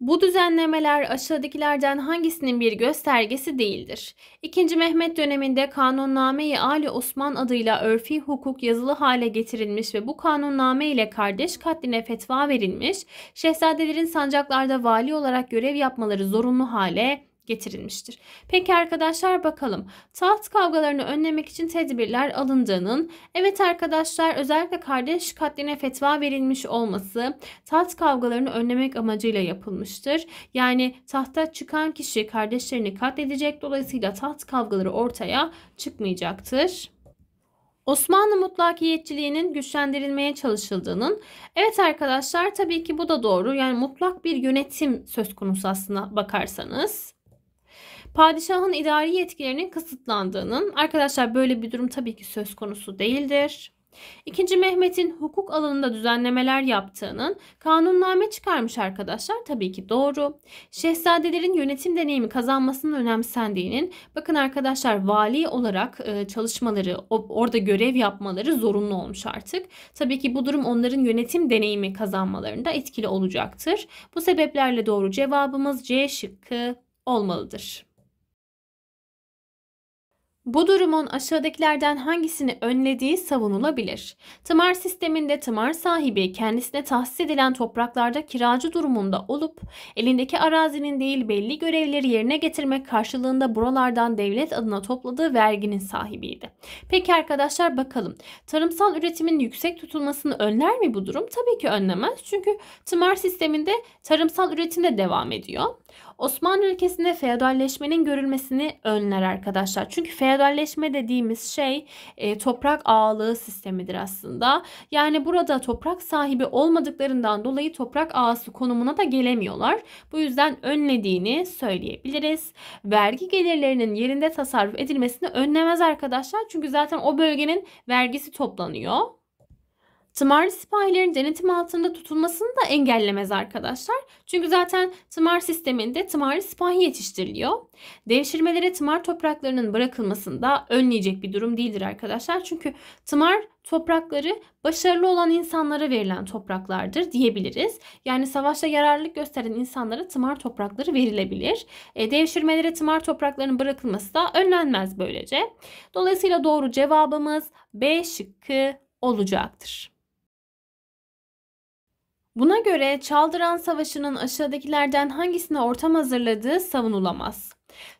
Bu düzenlemeler aşağıdakilerden hangisinin bir göstergesi değildir? 2. Mehmet döneminde Kanunname-i Ali Osman adıyla örfi hukuk yazılı hale getirilmiş ve bu kanunname ile kardeş katline fetva verilmiş, şehzadelerin sancaklarda vali olarak görev yapmaları zorunlu hale, getirilmiştir. Peki arkadaşlar bakalım taht kavgalarını önlemek için tedbirler alındığının evet arkadaşlar özellikle kardeş katline fetva verilmiş olması taht kavgalarını önlemek amacıyla yapılmıştır. Yani tahta çıkan kişi kardeşlerini katledecek dolayısıyla taht kavgaları ortaya çıkmayacaktır. Osmanlı mutlakiyetçiliğinin güçlendirilmeye çalışıldığının evet arkadaşlar tabii ki bu da doğru yani mutlak bir yönetim söz konusu aslına bakarsanız padişahın idari yetkilerinin kısıtlandığının, arkadaşlar böyle bir durum tabii ki söz konusu değildir. İkinci Mehmet'in hukuk alanında düzenlemeler yaptığının kanunname çıkarmış arkadaşlar tabii ki doğru. Şehzadelerin yönetim deneyimi kazanmasının önemsendiğinin bakın arkadaşlar vali olarak e, çalışmaları orada görev yapmaları zorunlu olmuş artık. Tabii ki bu durum onların yönetim deneyimi kazanmalarında etkili olacaktır. Bu sebeplerle doğru cevabımız C şıkkı olmalıdır. Bu durumun aşağıdakilerden hangisini önlediği savunulabilir. Tımar sisteminde tımar sahibi kendisine tahsis edilen topraklarda kiracı durumunda olup elindeki arazinin değil belli görevleri yerine getirmek karşılığında buralardan devlet adına topladığı verginin sahibiydi. Peki arkadaşlar bakalım tarımsal üretimin yüksek tutulmasını önler mi bu durum? Tabii ki önlemez çünkü tımar sisteminde tarımsal üretim de devam ediyor. Osmanlı ülkesinde feodalleşmenin görülmesini önler arkadaşlar. Çünkü feodalleşme dediğimiz şey e, toprak ağalığı sistemidir aslında. Yani burada toprak sahibi olmadıklarından dolayı toprak ağası konumuna da gelemiyorlar. Bu yüzden önlediğini söyleyebiliriz. Vergi gelirlerinin yerinde tasarruf edilmesini önlemez arkadaşlar. Çünkü zaten o bölgenin vergisi toplanıyor Tımarlı sipahilerin denetim altında tutulmasını da engellemez arkadaşlar. Çünkü zaten tımar sisteminde tımarlı sipahi yetiştiriliyor. Devşirmelere tımar topraklarının bırakılmasında önleyecek bir durum değildir arkadaşlar. Çünkü tımar toprakları başarılı olan insanlara verilen topraklardır diyebiliriz. Yani savaşta yararlılık gösteren insanlara tımar toprakları verilebilir. E, devşirmelere tımar topraklarının bırakılması da önlenmez böylece. Dolayısıyla doğru cevabımız B şıkkı olacaktır. Buna göre Çaldıran Savaşı'nın aşağıdakilerden hangisine ortam hazırladığı savunulamaz.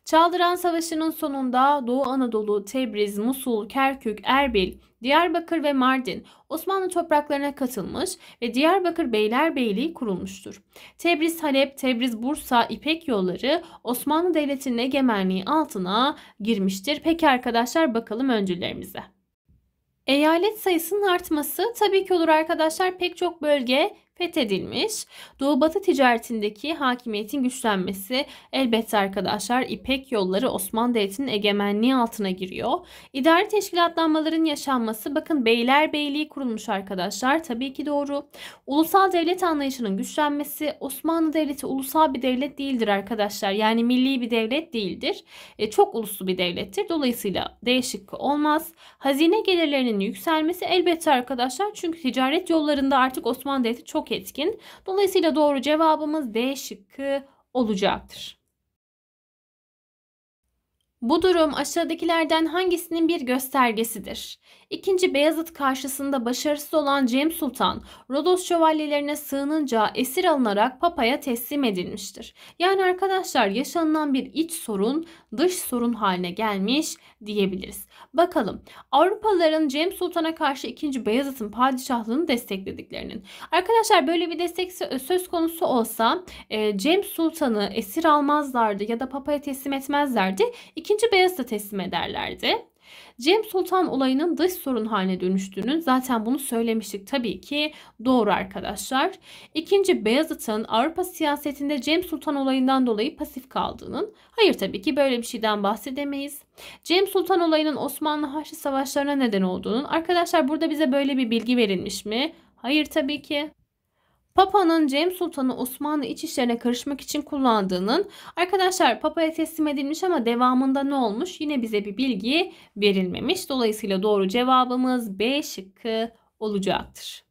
Çaldıran Savaşı'nın sonunda Doğu Anadolu, Tebriz, Musul, Kerkük, Erbil, Diyarbakır ve Mardin Osmanlı topraklarına katılmış ve Diyarbakır Beylerbeyliği kurulmuştur. Tebriz, Halep, Tebriz, Bursa, İpek yolları Osmanlı Devleti'nin egemenliği altına girmiştir. Peki arkadaşlar bakalım öncülerimize. Eyalet sayısının artması tabii ki olur arkadaşlar. Pek çok bölge fethedilmiş. Doğu-Batı ticaretindeki hakimiyetin güçlenmesi elbette arkadaşlar İpek yolları Osmanlı Devleti'nin egemenliği altına giriyor. İdari teşkilatlanmaların yaşanması bakın beyler beyliği kurulmuş arkadaşlar tabii ki doğru. Ulusal devlet anlayışının güçlenmesi Osmanlı Devleti ulusal bir devlet değildir arkadaşlar. Yani milli bir devlet değildir. E, çok uluslu bir devlettir. Dolayısıyla değişik olmaz. Hazine gelirlerinin yükselmesi elbette arkadaşlar çünkü ticaret yollarında artık Osmanlı Devleti çok etkin. Dolayısıyla doğru cevabımız D şıkkı olacaktır. Bu durum aşağıdakilerden hangisinin bir göstergesidir? İkinci Beyazıt karşısında başarısız olan Cem Sultan, Rodos şövalyelerine sığınınca esir alınarak Papa'ya teslim edilmiştir. Yani arkadaşlar yaşanılan bir iç sorun dış sorun haline gelmiş diyebiliriz. Bakalım Avrupalıların Cem Sultan'a karşı 2. Beyazıt'ın padişahlığını desteklediklerinin. Arkadaşlar böyle bir destek söz konusu olsa e, Cem Sultan'ı esir almazlardı ya da Papa'ya teslim etmezlerdi. II. Beyazıt'a teslim ederlerdi. Cem Sultan olayının dış sorun haline dönüştüğünü zaten bunu söylemiştik tabii ki doğru arkadaşlar. İkinci Beyazıt'ın Avrupa siyasetinde Cem Sultan olayından dolayı pasif kaldığının hayır tabii ki böyle bir şeyden bahsedemeyiz. Cem Sultan olayının Osmanlı Haçlı savaşlarına neden olduğunun arkadaşlar burada bize böyle bir bilgi verilmiş mi? Hayır tabii ki. Papa'nın Cem Sultan'ı Osmanlı iç işlerine karışmak için kullandığının arkadaşlar Papa'ya teslim edilmiş ama devamında ne olmuş yine bize bir bilgi verilmemiş. Dolayısıyla doğru cevabımız B şıkkı olacaktır.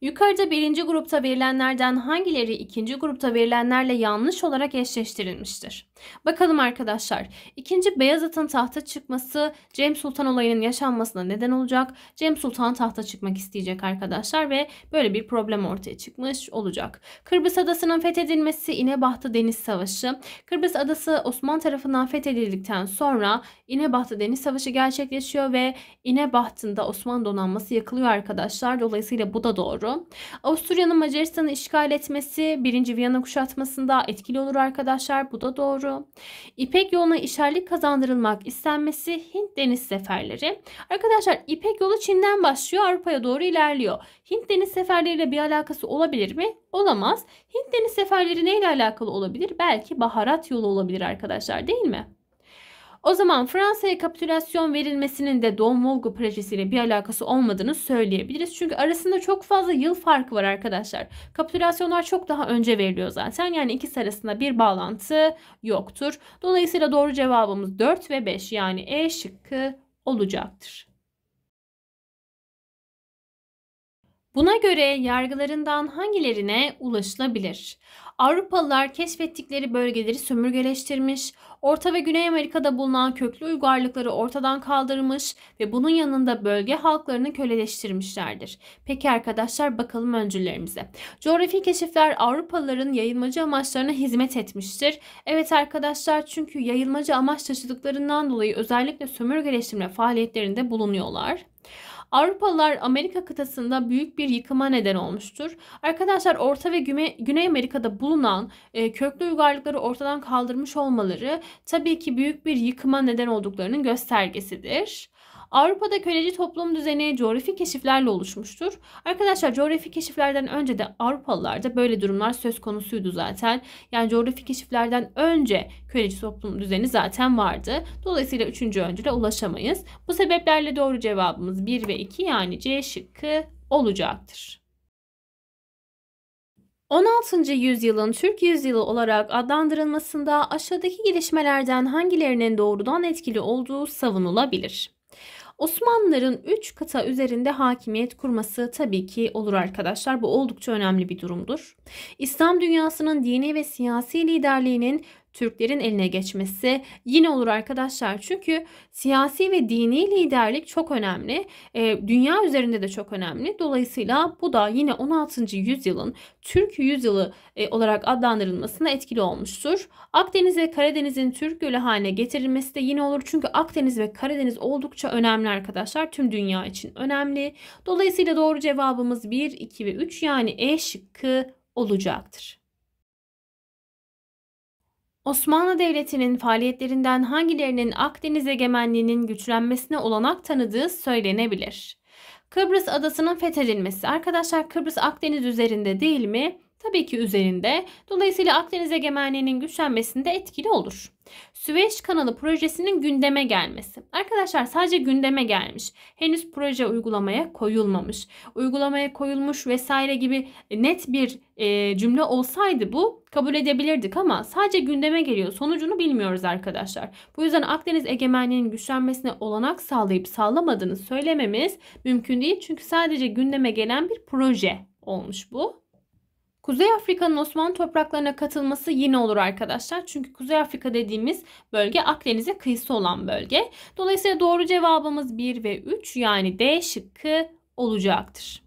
Yukarıda birinci grupta verilenlerden hangileri ikinci grupta verilenlerle yanlış olarak eşleştirilmiştir? Bakalım arkadaşlar. ikinci Beyazıt'ın tahta çıkması Cem Sultan olayının yaşanmasına neden olacak. Cem Sultan tahta çıkmak isteyecek arkadaşlar ve böyle bir problem ortaya çıkmış olacak. Kırbız Adası'nın fethedilmesi İnebahtı Deniz Savaşı. Kırbız Adası Osman tarafından fethedildikten sonra İnebahtı Deniz Savaşı gerçekleşiyor ve İnebahtı'nda Osman donanması yakılıyor arkadaşlar. Dolayısıyla bu da doğru. Avusturya'nın Macaristan'ı işgal etmesi 1. Viyana kuşatmasında etkili olur arkadaşlar. Bu da doğru. Yağmuru, İpek yoluna işerlik kazandırılmak istenmesi Hint deniz seferleri. Arkadaşlar İpek yolu Çin'den başlıyor Avrupa'ya doğru ilerliyor. Hint deniz seferleriyle bir alakası olabilir mi? Olamaz. Hint deniz seferleri neyle alakalı olabilir? Belki baharat yolu olabilir arkadaşlar değil mi? O zaman Fransa'ya kapitülasyon verilmesinin de Don Volgo projesiyle bir alakası olmadığını söyleyebiliriz. Çünkü arasında çok fazla yıl farkı var arkadaşlar. Kapitülasyonlar çok daha önce veriliyor zaten. Yani ikisi arasında bir bağlantı yoktur. Dolayısıyla doğru cevabımız 4 ve 5 yani E şıkkı olacaktır. Buna göre yargılarından hangilerine ulaşılabilir? Avrupalılar keşfettikleri bölgeleri sömürgeleştirmiş, Orta ve Güney Amerika'da bulunan köklü uygarlıkları ortadan kaldırmış ve bunun yanında bölge halklarını köleleştirmişlerdir. Peki arkadaşlar bakalım öncülerimize. Coğrafi keşifler Avrupalıların yayılmacı amaçlarına hizmet etmiştir. Evet arkadaşlar çünkü yayılmacı amaç taşıdıklarından dolayı özellikle sömürgeleştirme faaliyetlerinde bulunuyorlar. Avrupalılar Amerika kıtasında büyük bir yıkıma neden olmuştur. Arkadaşlar Orta ve Güney Amerika'da bulunan e, köklü uygarlıkları ortadan kaldırmış olmaları tabii ki büyük bir yıkıma neden olduklarının göstergesidir. Avrupa'da köleci toplum düzeni coğrafi keşiflerle oluşmuştur. Arkadaşlar coğrafi keşiflerden önce de Avrupalılarda böyle durumlar söz konusuydu zaten. Yani coğrafi keşiflerden önce köleci toplum düzeni zaten vardı. Dolayısıyla üçüncü öncüle ulaşamayız. Bu sebeplerle doğru cevabımız 1 ve 2 yani C şıkkı olacaktır. 16. yüzyılın Türk yüzyılı olarak adlandırılmasında aşağıdaki gelişmelerden hangilerinin doğrudan etkili olduğu savunulabilir. Osmanlıların 3 kıta üzerinde hakimiyet kurması tabii ki olur arkadaşlar. Bu oldukça önemli bir durumdur. İslam dünyasının dini ve siyasi liderliğinin Türklerin eline geçmesi yine olur arkadaşlar. Çünkü siyasi ve dini liderlik çok önemli. E, dünya üzerinde de çok önemli. Dolayısıyla bu da yine 16. yüzyılın Türk yüzyılı e, olarak adlandırılmasına etkili olmuştur. Akdeniz ve Karadeniz'in Türk gölü haline getirilmesi de yine olur. Çünkü Akdeniz ve Karadeniz oldukça önemli arkadaşlar. Tüm dünya için önemli. Dolayısıyla doğru cevabımız 1, 2 ve 3 yani E şıkkı olacaktır. Osmanlı Devleti'nin faaliyetlerinden hangilerinin Akdeniz egemenliğinin güçlenmesine olanak tanıdığı söylenebilir. Kıbrıs adasının fethedilmesi. Arkadaşlar Kıbrıs Akdeniz üzerinde değil mi? tabii ki üzerinde. Dolayısıyla Akdeniz egemenliğinin güçlenmesinde etkili olur. Süveyş kanalı projesinin gündeme gelmesi. Arkadaşlar sadece gündeme gelmiş. Henüz proje uygulamaya koyulmamış. Uygulamaya koyulmuş vesaire gibi e, net bir e, cümle olsaydı bu kabul edebilirdik ama sadece gündeme geliyor. Sonucunu bilmiyoruz arkadaşlar. Bu yüzden Akdeniz egemenliğinin güçlenmesine olanak sağlayıp sağlamadığını söylememiz mümkün değil. Çünkü sadece gündeme gelen bir proje olmuş bu. Kuzey Afrika'nın Osmanlı topraklarına katılması yine olur arkadaşlar. Çünkü Kuzey Afrika dediğimiz bölge Akdeniz'e kıyısı olan bölge. Dolayısıyla doğru cevabımız 1 ve 3 yani D şıkkı olacaktır.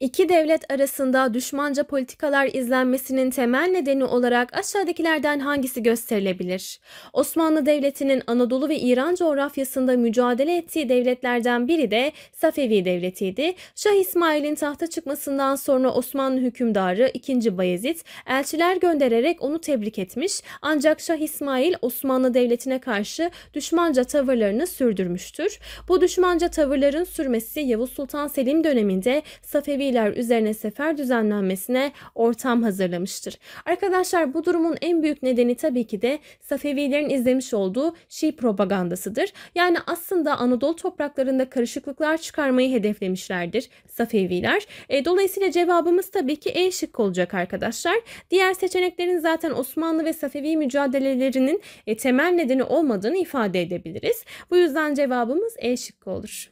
İki devlet arasında düşmanca politikalar izlenmesinin temel nedeni olarak aşağıdakilerden hangisi gösterilebilir? Osmanlı Devleti'nin Anadolu ve İran coğrafyasında mücadele ettiği devletlerden biri de Safevi Devleti'ydi. Şah İsmail'in tahta çıkmasından sonra Osmanlı hükümdarı 2. Bayezid elçiler göndererek onu tebrik etmiş ancak Şah İsmail Osmanlı Devleti'ne karşı düşmanca tavırlarını sürdürmüştür. Bu düşmanca tavırların sürmesi Yavuz Sultan Selim döneminde Safevi Aleviler üzerine sefer düzenlenmesine ortam hazırlamıştır. Arkadaşlar bu durumun en büyük nedeni tabii ki de Safevilerin izlemiş olduğu Şii propagandasıdır. Yani aslında Anadolu topraklarında karışıklıklar çıkarmayı hedeflemişlerdir Safeviler. E, dolayısıyla cevabımız tabii ki E şıkkı olacak arkadaşlar. Diğer seçeneklerin zaten Osmanlı ve Safevi mücadelelerinin e, temel nedeni olmadığını ifade edebiliriz. Bu yüzden cevabımız E şıkkı olur.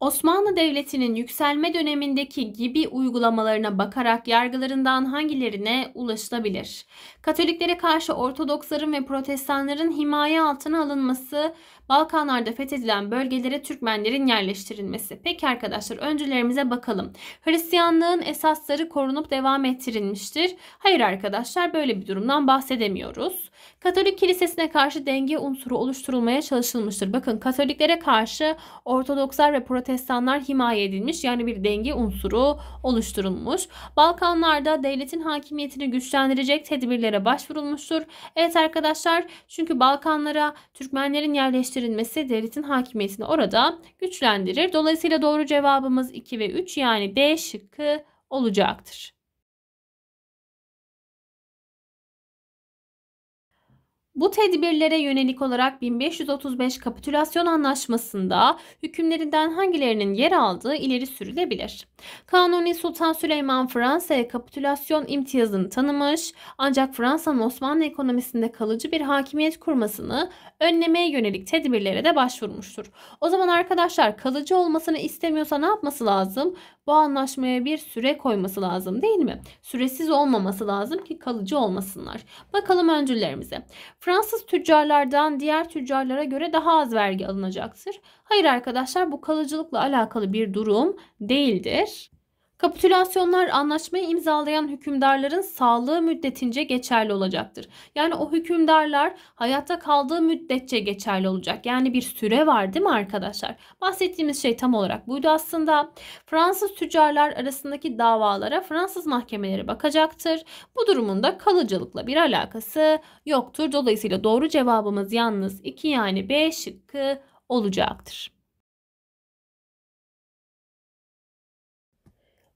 Osmanlı Devleti'nin yükselme dönemindeki gibi uygulamalarına bakarak yargılarından hangilerine ulaşılabilir? Katoliklere karşı Ortodoksların ve Protestanların himaye altına alınması, Balkanlarda fethedilen bölgelere Türkmenlerin yerleştirilmesi. Peki arkadaşlar öncülerimize bakalım. Hristiyanlığın esasları korunup devam ettirilmiştir. Hayır arkadaşlar böyle bir durumdan bahsedemiyoruz. Katolik kilisesine karşı denge unsuru oluşturulmaya çalışılmıştır. Bakın Katoliklere karşı Ortodokslar ve Protestanlar himaye edilmiş yani bir denge unsuru oluşturulmuş. Balkanlarda devletin hakimiyetini güçlendirecek tedbirlere başvurulmuştur. Evet arkadaşlar çünkü Balkanlara Türkmenlerin yerleştirilmesi devletin hakimiyetini orada güçlendirir. Dolayısıyla doğru cevabımız 2 ve 3 yani D şıkkı olacaktır. Bu tedbirlere yönelik olarak 1535 Kapitülasyon Anlaşması'nda hükümlerinden hangilerinin yer aldığı ileri sürülebilir. Kanuni Sultan Süleyman Fransa'ya kapitülasyon imtiyazını tanımış ancak Fransa'nın Osmanlı ekonomisinde kalıcı bir hakimiyet kurmasını önlemeye yönelik tedbirlere de başvurmuştur. O zaman arkadaşlar kalıcı olmasını istemiyorsa ne yapması lazım? Bu anlaşmaya bir süre koyması lazım değil mi? Süresiz olmaması lazım ki kalıcı olmasınlar. Bakalım öncüllerimize. Fransız tüccarlardan diğer tüccarlara göre daha az vergi alınacaktır. Hayır arkadaşlar bu kalıcılıkla alakalı bir durum değildir. Kapitülasyonlar anlaşmayı imzalayan hükümdarların sağlığı müddetince geçerli olacaktır. Yani o hükümdarlar hayatta kaldığı müddetçe geçerli olacak. Yani bir süre var değil mi arkadaşlar? Bahsettiğimiz şey tam olarak buydu aslında. Fransız tüccarlar arasındaki davalara Fransız mahkemeleri bakacaktır. Bu durumunda kalıcılıkla bir alakası yoktur. Dolayısıyla doğru cevabımız yalnız 2 yani B şıkkı olacaktır.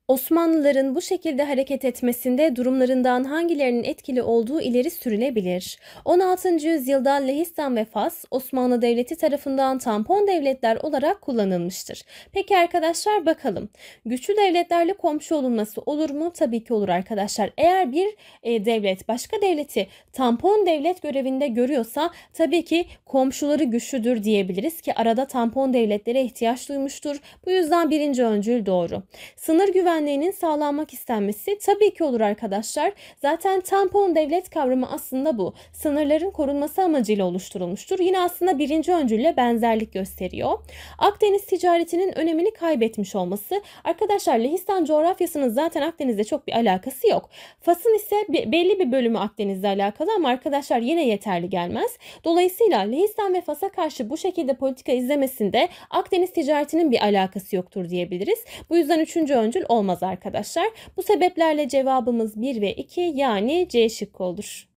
Osmanlıların bu şekilde hareket etmesinde durumlarından hangilerinin etkili olduğu ileri sürülebilir. 16. yüzyılda Lehistan ve Fas Osmanlı Devleti tarafından tampon devletler olarak kullanılmıştır. Peki arkadaşlar bakalım. Güçlü devletlerle komşu olunması olur mu? Tabii ki olur arkadaşlar. Eğer bir e, devlet başka devleti tampon devlet görevinde görüyorsa tabii ki komşuları güçlüdür diyebiliriz ki arada tampon devletlere ihtiyaç duymuştur. Bu yüzden birinci öncül doğru. Sınır güven güvenliğinin sağlanmak istenmesi tabii ki olur arkadaşlar. Zaten tampon devlet kavramı aslında bu. Sınırların korunması amacıyla oluşturulmuştur. Yine aslında birinci öncülle benzerlik gösteriyor. Akdeniz ticaretinin önemini kaybetmiş olması. Arkadaşlar Lehistan coğrafyasının zaten Akdeniz'de çok bir alakası yok. Fas'ın ise belli bir bölümü Akdeniz'le alakalı ama arkadaşlar yine yeterli gelmez. Dolayısıyla Lehistan ve Fas'a karşı bu şekilde politika izlemesinde Akdeniz ticaretinin bir alakası yoktur diyebiliriz. Bu yüzden üçüncü öncül olmaz olmaz arkadaşlar. Bu sebeplerle cevabımız 1 ve 2 yani C şıkkı olur.